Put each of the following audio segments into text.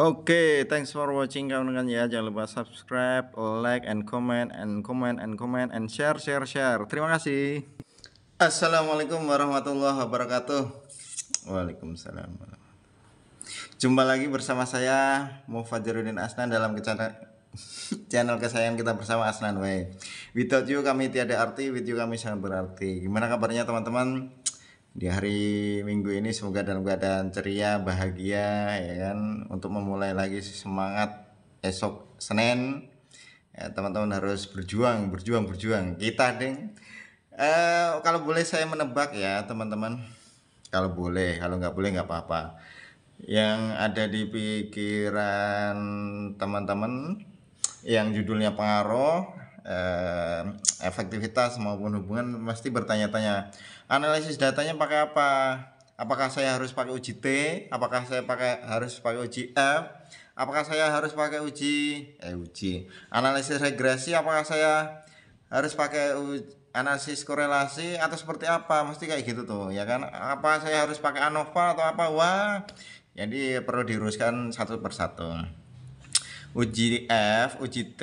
Oke, okay, thanks for watching kawan-kawan ya. Jangan lupa subscribe, like, and comment, and comment, and comment, and share, share, share. Terima kasih. Assalamualaikum warahmatullahi wabarakatuh. Waalaikumsalam. Jumpa lagi bersama saya Mufajirudin Asnan dalam channel kesayangan kita bersama Asnan Way. Without you kami tiada arti, with you kami sangat berarti. Gimana kabarnya teman-teman? di hari Minggu ini semoga dalam keadaan ceria, bahagia ya kan untuk memulai lagi semangat esok Senin. Ya, teman-teman harus berjuang, berjuang, berjuang. Kita ding Uh, kalau boleh saya menebak ya teman-teman. Kalau boleh, kalau nggak boleh nggak apa-apa. Yang ada di pikiran teman-teman yang judulnya pengaruh eh, efektivitas maupun hubungan mesti bertanya-tanya analisis datanya pakai apa apakah saya harus pakai uji T apakah saya pakai harus pakai uji F apakah saya harus pakai uji eh uji analisis regresi apakah saya harus pakai uji, analisis korelasi atau seperti apa mesti kayak gitu tuh ya kan apa saya harus pakai ANOVA atau apa wah jadi perlu diuruskan satu persatu uji F, uji T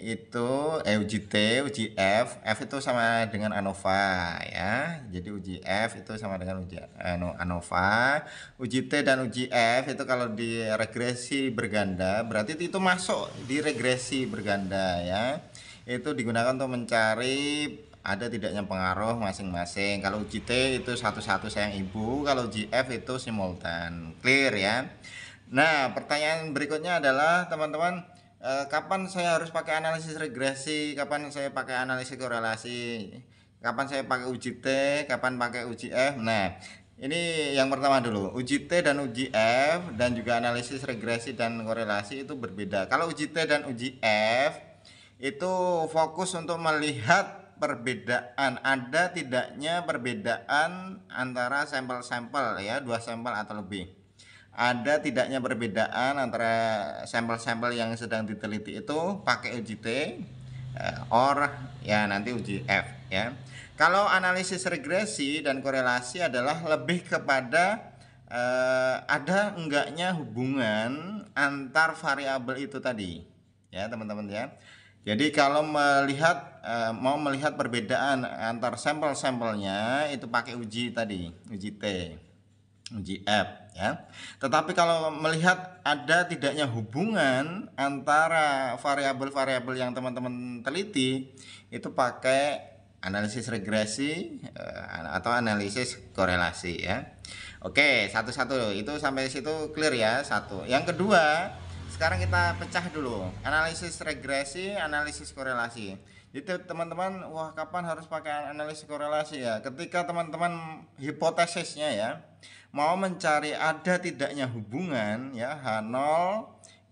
itu eh uji T, uji F, F itu sama dengan ANOVA ya. Jadi uji F itu sama dengan uji eh, ANOVA. Uji T dan uji F itu kalau di regresi berganda berarti itu masuk di regresi berganda ya. Itu digunakan untuk mencari ada tidaknya pengaruh masing-masing. Kalau uji T itu satu-satu sayang ibu, kalau uji F itu simultan. Clear ya. Nah, pertanyaan berikutnya adalah teman-teman eh, kapan saya harus pakai analisis regresi, kapan saya pakai analisis korelasi, kapan saya pakai uji T, kapan pakai uji F. Nah, ini yang pertama dulu. Uji T dan uji F dan juga analisis regresi dan korelasi itu berbeda. Kalau uji T dan uji F itu fokus untuk melihat perbedaan ada tidaknya perbedaan antara sampel-sampel ya dua sampel atau lebih ada tidaknya perbedaan antara sampel-sampel yang sedang diteliti itu pakai uji t eh, or ya nanti uji F ya. Kalau analisis regresi dan korelasi adalah lebih kepada eh, ada enggaknya hubungan antar variabel itu tadi ya teman-teman ya. Jadi kalau melihat eh, mau melihat perbedaan antar sampel-sampelnya itu pakai uji tadi, uji T, uji F ya. Tetapi kalau melihat ada tidaknya hubungan antara variabel-variabel yang teman-teman teliti itu pakai analisis regresi eh, atau analisis korelasi ya. Oke, satu-satu itu sampai situ clear ya, satu. Yang kedua, sekarang kita pecah dulu analisis regresi, analisis korelasi itu teman-teman wah kapan harus pakai analisis korelasi ya ketika teman-teman hipotesisnya ya mau mencari ada tidaknya hubungan ya H0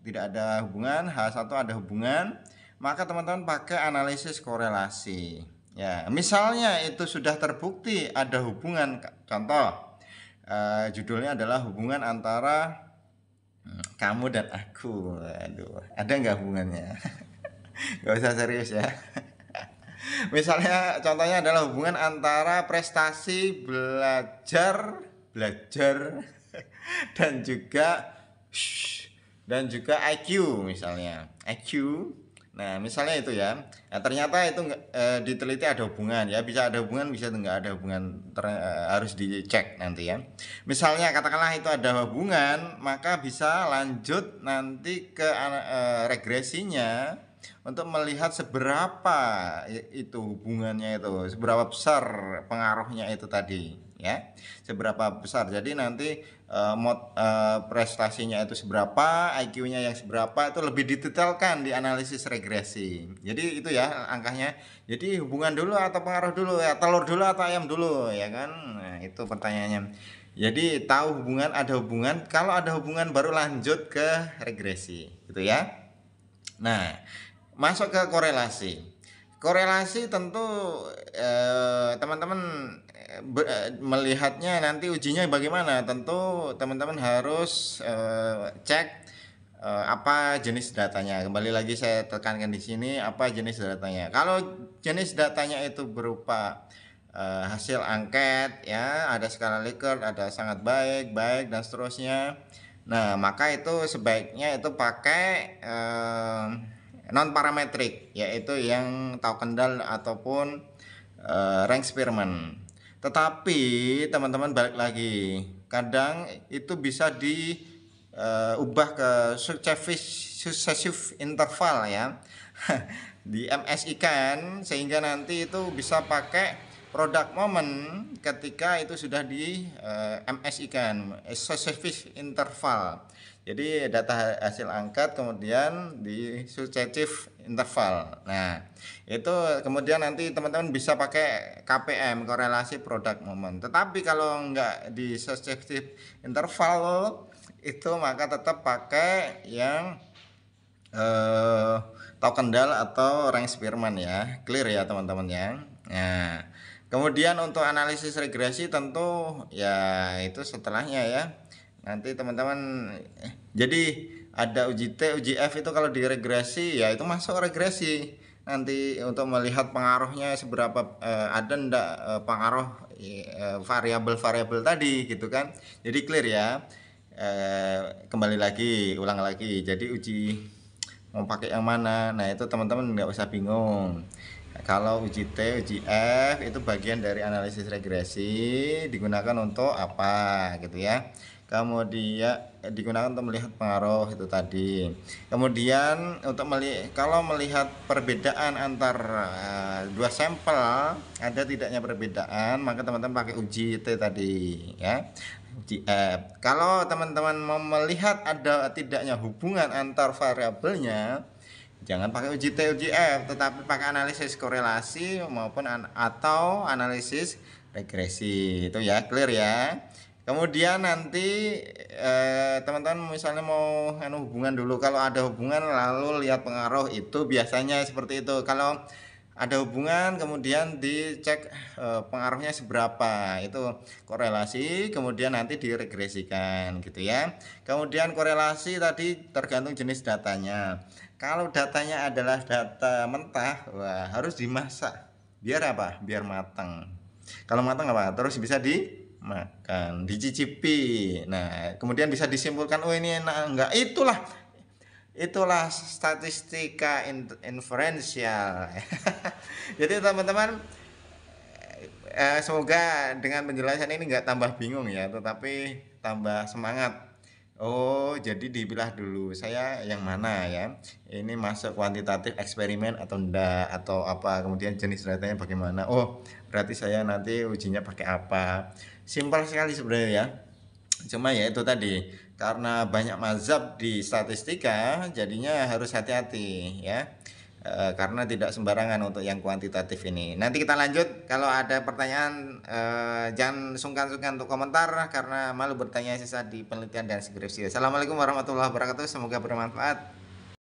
tidak ada hubungan H1 ada hubungan maka teman-teman pakai analisis korelasi ya misalnya itu sudah terbukti ada hubungan contoh eh, judulnya adalah hubungan antara hmm, kamu dan aku aduh ada nggak hubungannya nggak usah serius ya misalnya contohnya adalah hubungan antara prestasi belajar belajar dan juga dan juga IQ misalnya IQ Nah, misalnya itu ya. Nah, ternyata itu e, diteliti ada hubungan ya. Bisa ada hubungan, bisa enggak ada hubungan. Ter, e, harus dicek nanti ya. Misalnya katakanlah itu ada hubungan, maka bisa lanjut nanti ke e, regresinya untuk melihat seberapa itu hubungannya itu, seberapa besar pengaruhnya itu tadi, ya. Seberapa besar. Jadi nanti uh, eh, mod uh, eh, prestasinya itu seberapa, IQ-nya yang seberapa itu lebih didetailkan di analisis regresi. Jadi itu ya angkanya. Jadi hubungan dulu atau pengaruh dulu ya, telur dulu atau ayam dulu ya kan. Nah, itu pertanyaannya. Jadi tahu hubungan ada hubungan, kalau ada hubungan baru lanjut ke regresi, gitu ya. Nah, masuk ke korelasi korelasi tentu eh, teman-teman eh, eh, melihatnya nanti ujinya bagaimana tentu teman-teman harus eh, cek eh, apa jenis datanya kembali lagi saya tekankan di sini apa jenis datanya kalau jenis datanya itu berupa eh, hasil angket ya ada skala Likert ada sangat baik baik dan seterusnya nah maka itu sebaiknya itu pakai eh, non parametrik yaitu yang tau kendal ataupun uh, eh, rank spearman tetapi teman-teman balik lagi kadang itu bisa diubah eh, uh, ke successive, successive interval ya di MSI kan sehingga nanti itu bisa pakai product moment ketika itu sudah di uh, eh, MSI kan successive interval jadi data hasil angkat kemudian di successive interval. Nah, itu kemudian nanti teman-teman bisa pakai KPM korelasi produk moment. Tetapi kalau nggak di successive interval itu maka tetap pakai yang eh, token DAL atau rank Spearman ya. Clear ya teman-teman ya. Nah, kemudian untuk analisis regresi tentu ya itu setelahnya ya nanti teman-teman eh, jadi ada uji T, uji F itu kalau diregresi ya itu masuk regresi nanti untuk melihat pengaruhnya seberapa eh, ada ndak eh, pengaruh eh, variabel-variabel tadi gitu kan jadi clear ya eh, kembali lagi ulang lagi jadi uji mau pakai yang mana nah itu teman-teman nggak usah bingung kalau uji T, uji F itu bagian dari analisis regresi digunakan untuk apa gitu ya kemudian eh, digunakan untuk melihat pengaruh itu tadi kemudian untuk melihat kalau melihat perbedaan antar uh, dua sampel ada tidaknya perbedaan maka teman-teman pakai uji T tadi ya uji F eh, kalau teman-teman mau melihat ada tidaknya hubungan antar variabelnya jangan pakai uji T uji F tetapi pakai analisis korelasi maupun an atau analisis regresi itu ya clear ya Kemudian nanti eh, teman-teman misalnya mau anu hubungan dulu kalau ada hubungan lalu lihat pengaruh itu biasanya seperti itu. Kalau ada hubungan kemudian dicek eh, pengaruhnya seberapa. Itu korelasi kemudian nanti diregresikan gitu ya. Kemudian korelasi tadi tergantung jenis datanya. Kalau datanya adalah data mentah, wah harus dimasak. Biar apa? Biar matang. Kalau matang apa? Terus bisa di makan dicicipi nah kemudian bisa disimpulkan oh ini enak enggak itulah itulah statistika in inferensial jadi teman-teman eh, semoga dengan penjelasan ini enggak tambah bingung ya tetapi tambah semangat Oh, jadi dipilah dulu. Saya yang mana ya? Ini masuk kuantitatif eksperimen atau enggak atau apa? Kemudian jenis datanya bagaimana? Oh, berarti saya nanti ujinya pakai apa? Simpel sekali sebenarnya ya. Cuma ya itu tadi, karena banyak mazhab di statistika, jadinya harus hati-hati ya e, karena tidak sembarangan untuk yang kuantitatif ini. Nanti kita lanjut. Kalau ada pertanyaan e, jangan sungkan-sungkan untuk komentar karena malu bertanya sisa di penelitian dan skripsi. Assalamualaikum warahmatullahi wabarakatuh. Semoga bermanfaat.